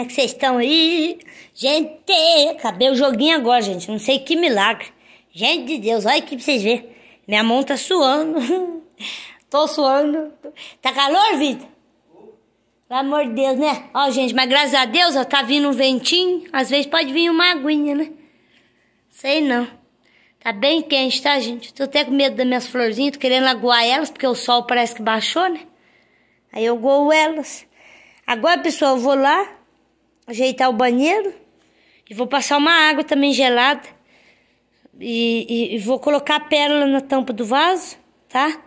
é que vocês estão aí? Gente, acabei o joguinho agora, gente. Não sei que milagre. Gente de Deus, olha aqui pra vocês verem. Minha mão tá suando. Tô suando. Tá calor, Vitor? Pelo amor de Deus, né? Ó, gente, mas graças a Deus, ó, tá vindo um ventinho. Às vezes pode vir uma aguinha, né? Sei não. Tá bem quente, tá, gente? Tô até com medo das minhas florzinhas. Tô querendo aguar elas, porque o sol parece que baixou, né? Aí eu goo elas. Agora, pessoal, eu vou lá ajeitar o banheiro e vou passar uma água também gelada e, e, e vou colocar a pérola na tampa do vaso, tá?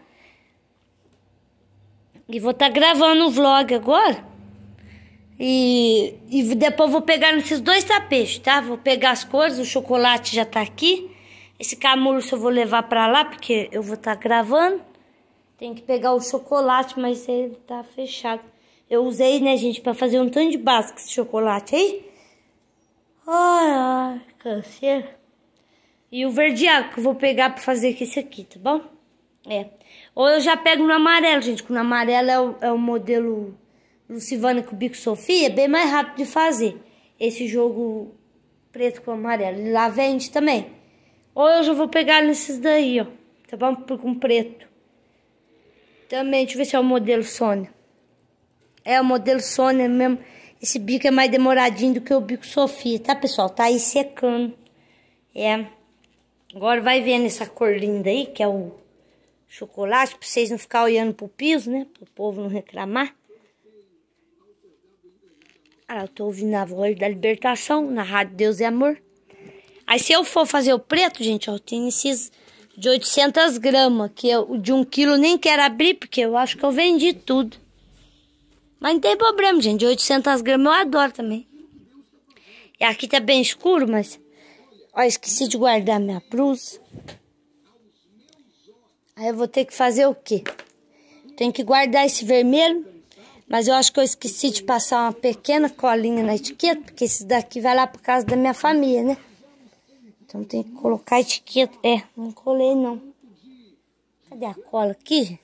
E vou estar tá gravando um vlog agora. E, e depois vou pegar nesses dois tapetes, tá? Vou pegar as cores, o chocolate já tá aqui. Esse camulo eu vou levar pra lá, porque eu vou estar tá gravando. Tem que pegar o chocolate, mas ele tá fechado. Eu usei, né, gente, pra fazer um tanto de basque esse chocolate aí. Ai, ai, E o verdeado que eu vou pegar pra fazer com esse aqui, tá bom? É. Ou eu já pego no amarelo, gente, porque no amarelo é o, é o modelo Lucivana com o Bico Sofia, é bem mais rápido de fazer. Esse jogo preto com amarelo. E lá vende também. Ou eu já vou pegar nesses daí, ó. Tá bom? Com preto. Também, deixa eu ver se é o modelo Sônia. É o modelo Sônia mesmo. Esse bico é mais demoradinho do que o bico Sofia, tá, pessoal? Tá aí secando. É. Agora vai vendo essa cor linda aí, que é o chocolate, pra vocês não ficar olhando pro piso, né? Pro povo não reclamar. Ah, eu tô ouvindo a voz da libertação, na rádio Deus é Amor. Aí se eu for fazer o preto, gente, ó, tenho esses de 800 gramas, que eu, de um quilo nem quero abrir, porque eu acho que eu vendi tudo. Mas não tem problema, gente. 800 gramas eu adoro também. E aqui tá bem escuro, mas... Ó, esqueci de guardar minha blusa Aí eu vou ter que fazer o quê? Tem que guardar esse vermelho. Mas eu acho que eu esqueci de passar uma pequena colinha na etiqueta. Porque esse daqui vai lá por causa da minha família, né? Então tem que colocar a etiqueta. É, não colei não. Cadê a cola aqui, gente?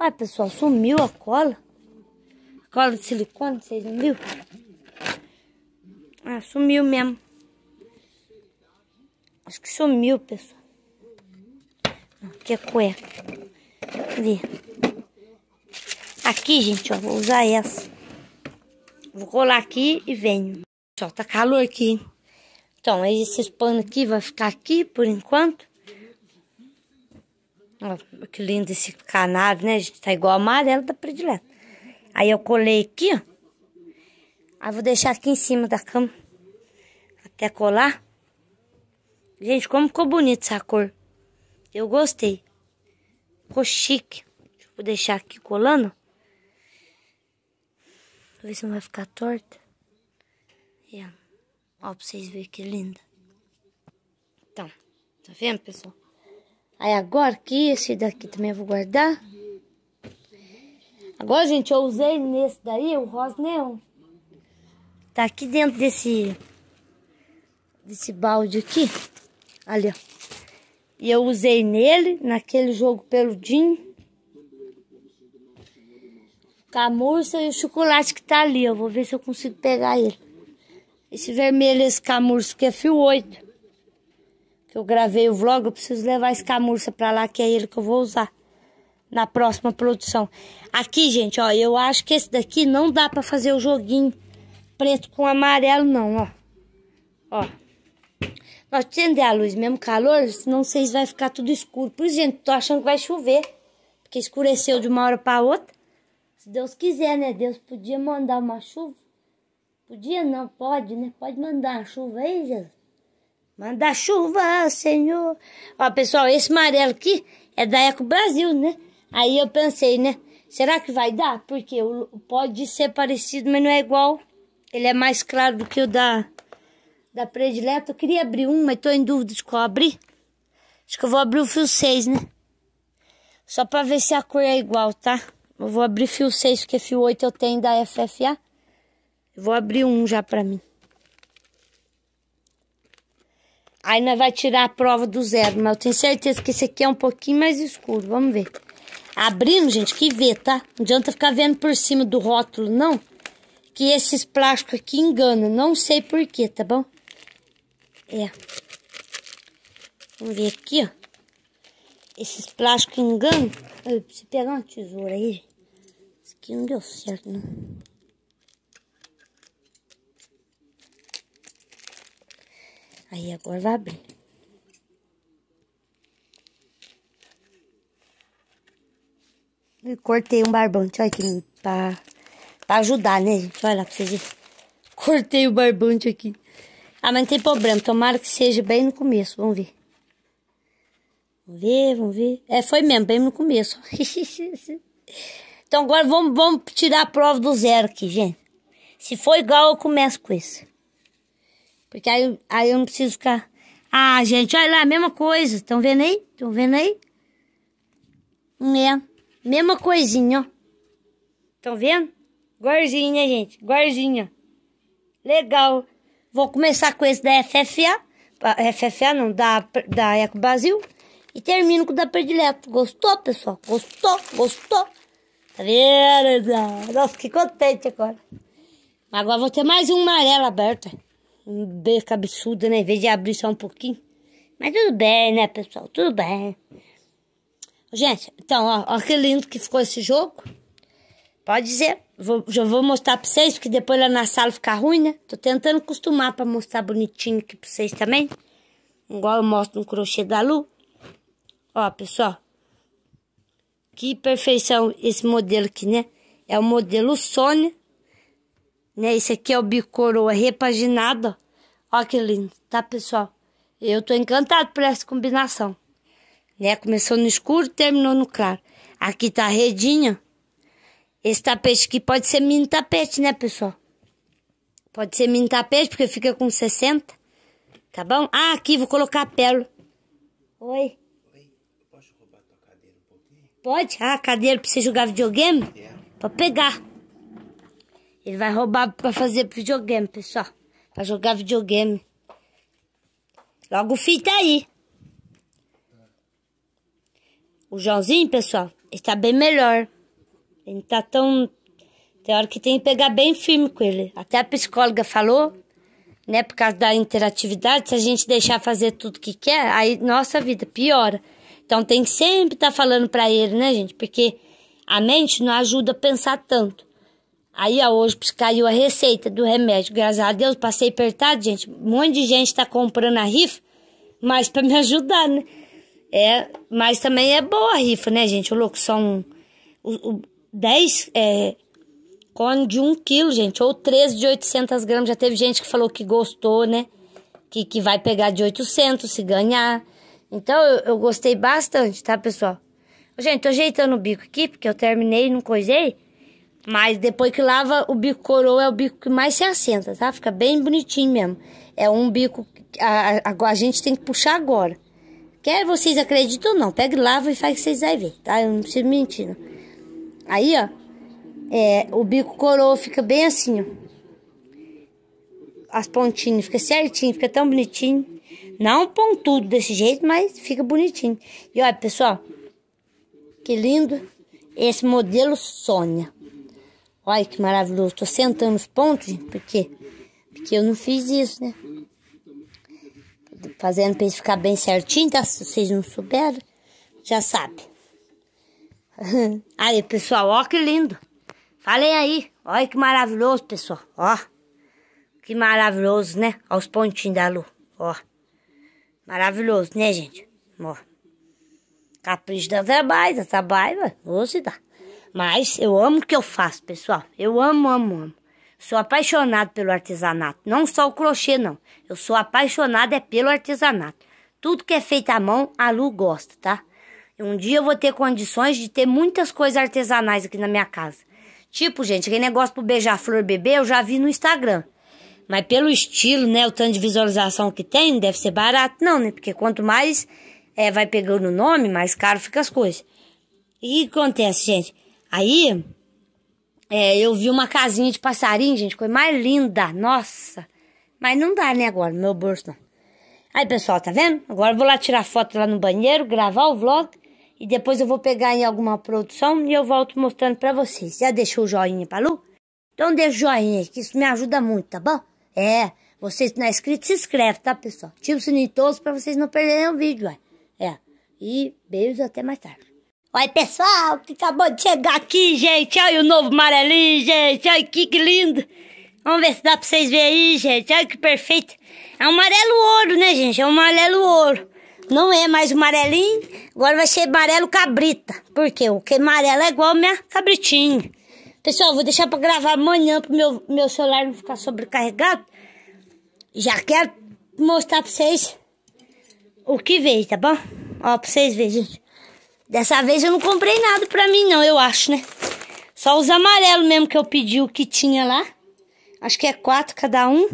Ué, ah, pessoal, sumiu a cola? A cola de silicone, vocês não viram? Ah, sumiu mesmo. Acho que sumiu, pessoal. aqui é cueca. Cadê? Aqui, gente, ó, vou usar essa. Vou colar aqui e venho. Pessoal, tá calor aqui. Então, esses panos aqui vai ficar aqui por enquanto. Ó, que lindo esse canário, né, gente? Tá igual amarelo da predileta. Aí eu colei aqui, ó. Aí vou deixar aqui em cima da cama. Até colar. Gente, como ficou bonito essa cor. Eu gostei. Ficou chique. Vou deixar aqui colando. Pra ver se não vai ficar torta. Yeah. Ó, pra vocês verem que linda. Então, tá vendo, pessoal? Aí agora aqui, esse daqui também eu vou guardar. Agora, gente, eu usei nesse daí o rosa neon. Tá aqui dentro desse... Desse balde aqui. Ali, ó. E eu usei nele, naquele jogo peludinho. Com a e o chocolate que tá ali. Eu vou ver se eu consigo pegar ele. Esse vermelho, esse camurso que é fio 8 que eu gravei o vlog, eu preciso levar esse camurça pra lá, que é ele que eu vou usar na próxima produção. Aqui, gente, ó, eu acho que esse daqui não dá pra fazer o joguinho preto com amarelo, não, ó. Ó. Nós tendo a luz mesmo calor, senão vocês vai ficar tudo escuro. Por isso, gente, tô achando que vai chover, porque escureceu de uma hora pra outra. Se Deus quiser, né? Deus podia mandar uma chuva. Podia não, pode, né? Pode mandar uma chuva aí, Jesus. Manda chuva, Senhor. Ó, pessoal, esse amarelo aqui é da Eco Brasil, né? Aí eu pensei, né? Será que vai dar? Porque pode ser parecido, mas não é igual. Ele é mais claro do que o da, da predileta. Eu queria abrir um, mas tô em dúvida de qual abrir. Acho que eu vou abrir o fio 6, né? Só pra ver se a cor é igual, tá? Eu vou abrir fio 6, porque fio 8 eu tenho da FFA. vou abrir um já pra mim. Ainda vai tirar a prova do zero, mas eu tenho certeza que esse aqui é um pouquinho mais escuro. Vamos ver. Abrindo, gente, que vê, tá? Não adianta ficar vendo por cima do rótulo, não. Que esses plásticos aqui enganam. Não sei porquê, tá bom? É. Vamos ver aqui, ó. Esses plásticos enganam. Eu preciso pegar uma tesoura aí. Isso aqui não deu certo, não. Aí agora vai abrir. E cortei um barbante, olha aqui, pra, pra ajudar, né, gente? Olha lá pra vocês verem. Cortei o barbante aqui. Ah, mas não tem problema, tomara que seja bem no começo, vamos ver. Vamos ver, vamos ver. É, foi mesmo, bem no começo. então agora vamos, vamos tirar a prova do zero aqui, gente. Se for igual, eu começo com isso. Porque aí, aí eu não preciso ficar. Ah, gente, olha lá, mesma coisa. Estão vendo aí? Estão vendo aí? É, mesma coisinha, ó. Estão vendo? Gorzinha, gente, gorzinha. Legal. Vou começar com esse da FFA. FFA não, da, da Eco Brasil. E termino com o da Predileto. Gostou, pessoal? Gostou? Gostou? Tá vendo? Nossa, que contente agora. Agora vou ter mais uma amarela aberta. Um beijo absurdo, né? Em vez de abrir só um pouquinho. Mas tudo bem, né, pessoal? Tudo bem. Gente, então, ó, ó que lindo que ficou esse jogo. Pode dizer. Vou, já vou mostrar pra vocês, porque depois lá na sala fica ruim, né? Tô tentando acostumar pra mostrar bonitinho aqui pra vocês também. Igual eu mostro no crochê da Lu. Ó, pessoal. Que perfeição esse modelo aqui, né? É o modelo Sônia. Né? Esse aqui é o bicoroa repaginado. Ó que lindo, tá, pessoal? Eu tô encantado por essa combinação. Né? Começou no escuro, terminou no claro. Aqui tá a redinha. Esse tapete aqui pode ser mini tapete, né, pessoal? Pode ser mini tapete, porque fica com 60. Tá bom? Ah, aqui vou colocar pérola. Oi. Oi, posso roubar tua cadeira um pouquinho? Pode? Ah, cadeira pra você jogar videogame? É. Pra pegar. Ele vai roubar pra fazer videogame, pessoal. Pra jogar videogame. Logo o filho tá aí. O Joãozinho, pessoal, está bem melhor. Ele tá tão... Tem hora que tem que pegar bem firme com ele. Até a psicóloga falou, né? Por causa da interatividade, se a gente deixar fazer tudo que quer, aí nossa vida piora. Então tem que sempre estar tá falando para ele, né, gente? Porque a mente não ajuda a pensar tanto. Aí hoje caiu a receita do remédio. Graças a Deus, passei apertado, gente. Um monte de gente está comprando a rifa, mas para me ajudar, né? É, mas também é boa a rifa, né, gente? O louco, são 10 é, cone de 1 um quilo, gente. Ou 13 de 800 gramas. Já teve gente que falou que gostou, né? Que, que vai pegar de 800 se ganhar. Então, eu, eu gostei bastante, tá, pessoal? Gente, tô ajeitando o bico aqui, porque eu terminei e não coisei. Mas depois que lava, o bico coroa é o bico que mais se assenta, tá? Fica bem bonitinho mesmo. É um bico que a, a, a gente tem que puxar agora. Quer vocês acreditam ou não, pega e lava e faz que vocês vão ver, tá? Eu não preciso mentir, não. Aí, ó, é, o bico coroa fica bem assim, ó. As pontinhas, fica certinho, fica tão bonitinho. Não pontudo desse jeito, mas fica bonitinho. E olha, pessoal, que lindo esse modelo Sônia. Olha que maravilhoso. Tô sentando os pontos, porque porque eu não fiz isso, né? Fazendo pra ele ficar bem certinho, tá? Se vocês não souberam, já sabe. aí, pessoal, ó que lindo. Falei aí. Olha que maravilhoso, pessoal. Ó. Que maravilhoso, né? Olha os pontinhos da lua. Ó. Maravilhoso, né, gente? Ó. Capricho da trabalho, da trabalho, ó. Ou se dá. Mas eu amo o que eu faço, pessoal. Eu amo, amo, amo. Sou apaixonado pelo artesanato. Não só o crochê, não. Eu sou apaixonada é pelo artesanato. Tudo que é feito à mão, a Lu gosta, tá? Um dia eu vou ter condições de ter muitas coisas artesanais aqui na minha casa. Tipo, gente, aquele negócio pro beijar-flor bebê eu já vi no Instagram. Mas pelo estilo, né, o tanto de visualização que tem, não deve ser barato não, né? Porque quanto mais é, vai pegando o nome, mais caro fica as coisas. E o que acontece, gente? Aí, é, eu vi uma casinha de passarinho, gente, coisa mais linda, nossa. Mas não dá, né, agora, no meu bolso não. Aí, pessoal, tá vendo? Agora eu vou lá tirar foto lá no banheiro, gravar o vlog. E depois eu vou pegar em alguma produção e eu volto mostrando pra vocês. Já deixou o joinha pra Lu? Então deixa o joinha que isso me ajuda muito, tá bom? É, vocês que não é inscrito, se inscreve, tá, pessoal? Tira o sininho todos pra vocês não perderem o vídeo, ué. É, e beijos até mais tarde. Olha, pessoal, que acabou de chegar aqui, gente. Olha o novo amarelinho, gente. Olha que lindo. Vamos ver se dá pra vocês verem aí, gente. Olha que perfeito. É um amarelo ouro, né, gente? É um amarelo ouro. Não é mais amarelinho, agora vai ser amarelo cabrita. Por quê? Porque amarelo é igual a minha cabritinha. Pessoal, vou deixar pra gravar amanhã pro meu, meu celular não ficar sobrecarregado. Já quero mostrar pra vocês o que veio, tá bom? Ó, pra vocês verem, gente. Dessa vez eu não comprei nada pra mim, não, eu acho, né? Só os amarelos mesmo que eu pedi o que tinha lá. Acho que é quatro cada um.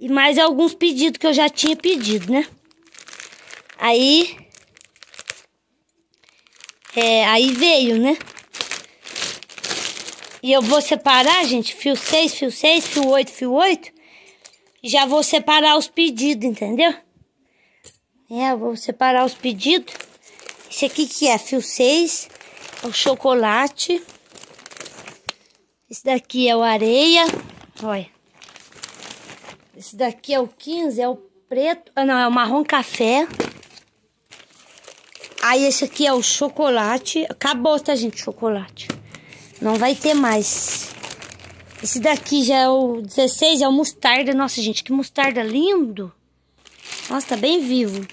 E mais alguns pedidos que eu já tinha pedido, né? Aí. É, aí veio, né? E eu vou separar, gente, fio 6, fio 6, fio 8, fio 8. Já vou separar os pedidos, entendeu? É, eu vou separar os pedidos. Esse aqui que é fio 6, é o chocolate. Esse daqui é o areia, olha. Esse daqui é o 15, é o preto, ah não, é o marrom café. Aí esse aqui é o chocolate, acabou, tá gente, chocolate. Não vai ter mais. Esse daqui já é o 16, é o mostarda. Nossa, gente, que mostarda lindo. Nossa, tá bem vivo.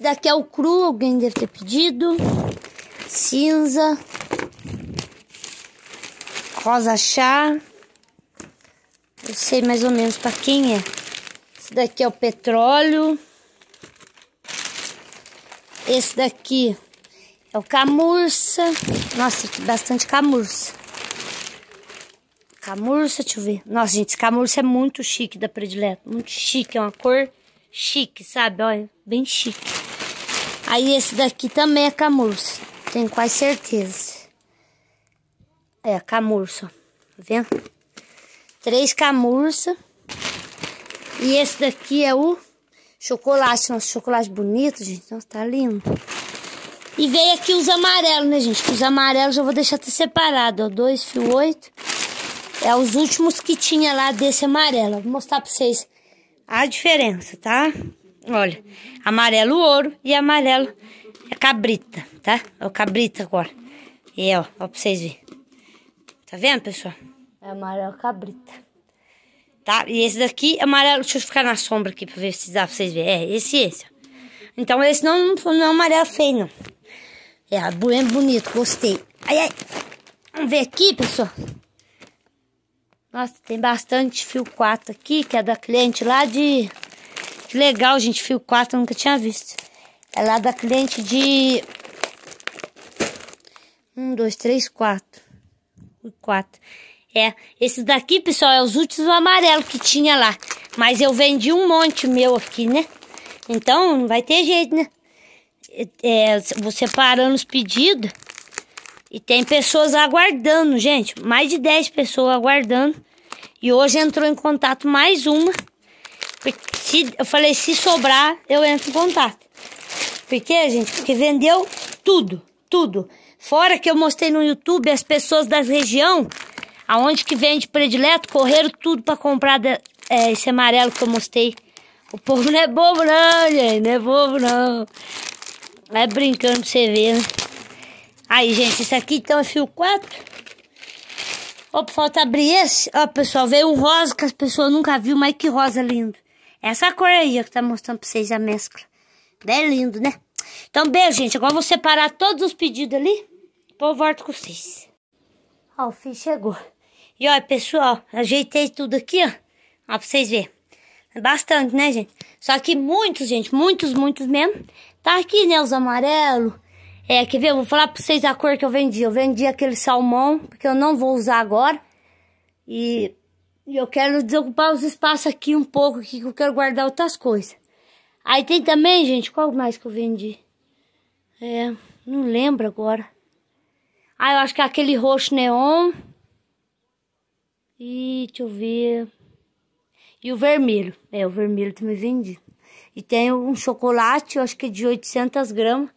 Esse daqui é o cru, alguém deve ter pedido. Cinza. Rosa chá. Eu sei mais ou menos para quem é. Esse daqui é o petróleo. Esse daqui é o camurça. Nossa, tem bastante camurça. Camurça, deixa eu ver. Nossa, gente, esse camurça é muito chique da predileta. Muito chique, é uma cor chique, sabe? Olha, bem chique. Aí esse daqui também é camurça. Tenho quase certeza. É, camurça. Tá vendo? Três camurça. E esse daqui é o chocolate. Nossa, chocolate bonito, gente. Nossa, tá lindo. E veio aqui os amarelos, né, gente? os amarelos eu vou deixar até separado, ó. Dois, fio oito. É os últimos que tinha lá desse amarelo. Vou mostrar pra vocês a diferença, tá? Olha, amarelo ouro e amarelo cabrita, tá? É o cabrita agora. E é, ó, ó pra vocês verem. Tá vendo, pessoal? É amarelo cabrita. Tá? E esse daqui, amarelo... Deixa eu ficar na sombra aqui pra ver se dá pra vocês verem. É, esse e esse, ó. Então esse não, não é amarelo feio, não. É, é, bem bonito, gostei. Ai, ai. Vamos ver aqui, pessoal. Nossa, tem bastante fio 4 aqui, que é da cliente lá de que legal, gente. Fio 4 nunca tinha visto. É lá da cliente de... Um, dois, três, quatro. quatro. É, esse daqui, pessoal, é os últimos amarelos que tinha lá. Mas eu vendi um monte meu aqui, né? Então, não vai ter jeito, né? É, vou separando os pedidos. E tem pessoas aguardando, gente. Mais de 10 pessoas aguardando. E hoje entrou em contato mais uma. Se, eu falei, se sobrar, eu entro em contato. Por quê, gente? Porque vendeu tudo, tudo. Fora que eu mostrei no YouTube as pessoas da região, aonde que vende predileto, correram tudo para comprar de, é, esse amarelo que eu mostrei. O povo não é bobo não, gente, não é bobo não. É brincando pra você ver, né? Aí, gente, isso aqui então é fio 4. Ó, falta abrir esse. Ó, pessoal, veio um rosa que as pessoas nunca viram mas que rosa lindo. Essa cor aí ó, é que tá mostrando pra vocês a mescla. É lindo, né? Então, beijo, gente. Agora eu vou separar todos os pedidos ali. Depois eu volto com vocês. Ó, o fim chegou. E ó, pessoal, ajeitei tudo aqui, ó. Ó, pra vocês verem. Bastante, né, gente? Só que muitos, gente, muitos, muitos mesmo. Tá aqui, né, os amarelos. É, quer ver? Eu vou falar pra vocês a cor que eu vendi. Eu vendi aquele salmão, porque eu não vou usar agora. E e eu quero desocupar os espaços aqui um pouco, aqui, que eu quero guardar outras coisas. Aí tem também, gente, qual mais que eu vendi? É, não lembro agora. Ah, eu acho que é aquele roxo neon. E deixa eu ver. E o vermelho. É, o vermelho também vendi. E tem um chocolate, eu acho que é de 800 gramas.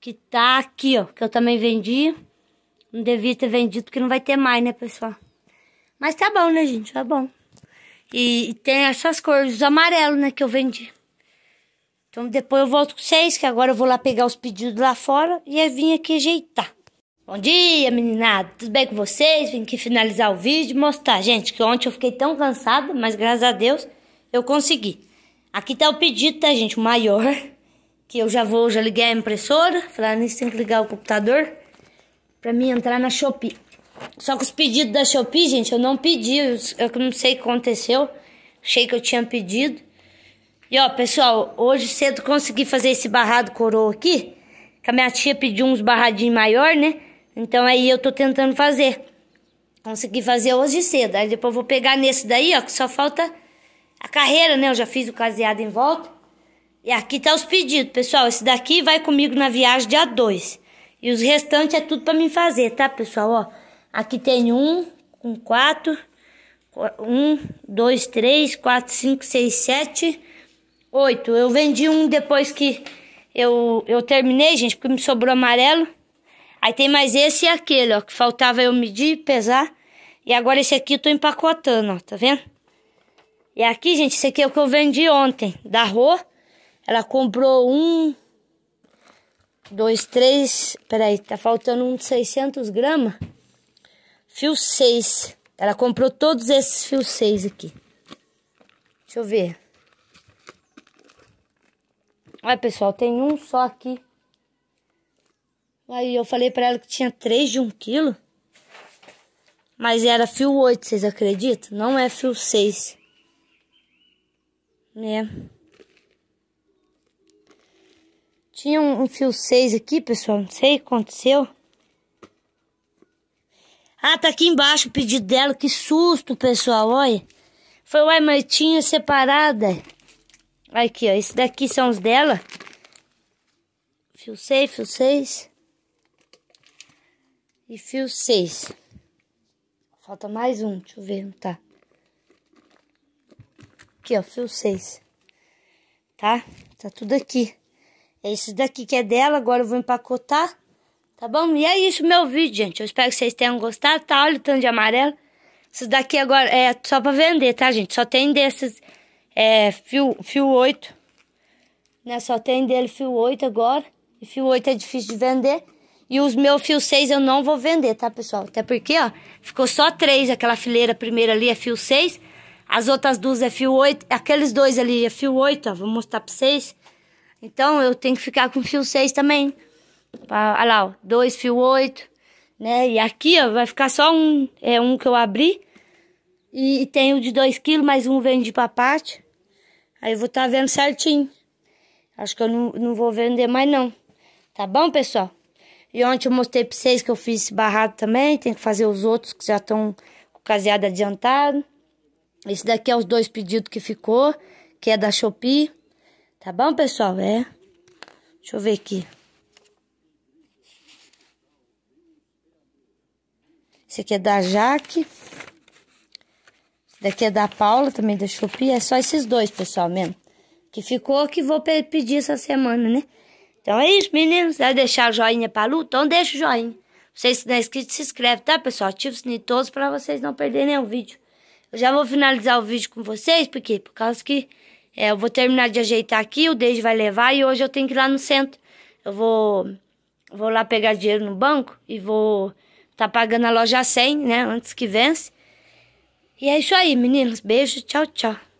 Que tá aqui, ó. Que eu também vendi. Não devia ter vendido, porque não vai ter mais, né, pessoal? Mas tá bom, né, gente? Tá bom. E, tem essas cores, os amarelos, né, que eu vendi. Então depois eu volto com vocês, que agora eu vou lá pegar os pedidos lá fora e aí vim aqui ajeitar. Bom dia, meninada. Tudo bem com vocês? Vim aqui finalizar o vídeo e mostrar, gente, que ontem eu fiquei tão cansada, mas graças a Deus eu consegui. Aqui tá o pedido, tá, gente? O maior. Que eu já vou, já liguei a impressora. Falar ah, nisso, tem que ligar o computador pra mim entrar na Shopee. Só que os pedidos da Shopee, gente, eu não pedi. Eu não sei o que aconteceu. Achei que eu tinha pedido. E ó, pessoal, hoje cedo consegui fazer esse barrado coroa aqui. Que a minha tia pediu uns barradinhos maior, né? Então aí eu tô tentando fazer. Consegui fazer hoje cedo. Aí depois eu vou pegar nesse daí, ó, que só falta a carreira, né? Eu já fiz o caseado em volta. E aqui tá os pedidos, pessoal. Esse daqui vai comigo na viagem dia 2. E os restantes é tudo para mim fazer, tá, pessoal? Ó. Aqui tem um com quatro. Um, dois, três, quatro, cinco, seis, sete, oito. Eu vendi um depois que eu, eu terminei, gente, porque me sobrou amarelo. Aí tem mais esse e aquele, ó, que faltava eu medir, pesar. E agora esse aqui eu tô empacotando, ó, tá vendo? E aqui, gente, esse aqui é o que eu vendi ontem, da Rô. Ela comprou um, dois, três, peraí, tá faltando um de 600 gramas. Fio 6. Ela comprou todos esses fios 6 aqui. Deixa eu ver. Olha, pessoal, tem um só aqui. Aí eu falei pra ela que tinha 3 de 1 quilo. Mas era fio 8, vocês acreditam? Não é fio 6. Né? Tinha um, um fio 6 aqui, pessoal. Não sei o que aconteceu. Ah, tá aqui embaixo o pedido dela. Que susto, pessoal, olha. Foi uma martinha separada. Aqui, ó. Esse daqui são os dela. Fio 6, fio 6. E fio 6. Falta mais um, deixa eu ver, não tá? Aqui, ó, fio 6. Tá? Tá tudo aqui. É esse daqui que é dela, agora eu vou empacotar Tá bom? E é isso meu vídeo, gente. Eu espero que vocês tenham gostado, tá? Olha o tanto de amarelo. Esses daqui agora é só pra vender, tá, gente? Só tem desses é, fio, fio 8. Né? Só tem dele fio 8 agora. E fio 8 é difícil de vender. E os meus fio 6 eu não vou vender, tá, pessoal? Até porque, ó, ficou só três. Aquela fileira primeira ali é fio 6. As outras duas é fio 8. Aqueles dois ali é fio 8, ó. Vou mostrar pra vocês. Então, eu tenho que ficar com fio 6 também. Pra, olha lá, ó, dois fio oito, né? E aqui, ó, vai ficar só um, é um que eu abri. E, e tem o de dois quilos, mais um vende pra parte. Aí eu vou estar tá vendo certinho. Acho que eu não, não vou vender mais, não. Tá bom, pessoal? E ontem eu mostrei pra vocês que eu fiz esse barrado também. Tem que fazer os outros que já estão com o caseado adiantado. Esse daqui é os dois pedidos que ficou, que é da Shopee. Tá bom, pessoal? É. Deixa eu ver aqui. Esse aqui é da Jaque. Esse daqui é da Paula, também da Shopee. É só esses dois, pessoal, mesmo. Que ficou que vou pedir essa semana, né? Então é isso, meninos. Vai deixar o joinha pra Lu? Então deixa o joinha. Vocês se não é inscrito, se inscreve, tá, pessoal? Ativa o sininho todos pra vocês não perderem nenhum vídeo. Eu já vou finalizar o vídeo com vocês, porque por causa que é, eu vou terminar de ajeitar aqui, o Deide vai levar e hoje eu tenho que ir lá no centro. Eu vou, vou lá pegar dinheiro no banco e vou Tá pagando a loja 100, né? Antes que vence. E é isso aí, meninos. Beijo, tchau, tchau.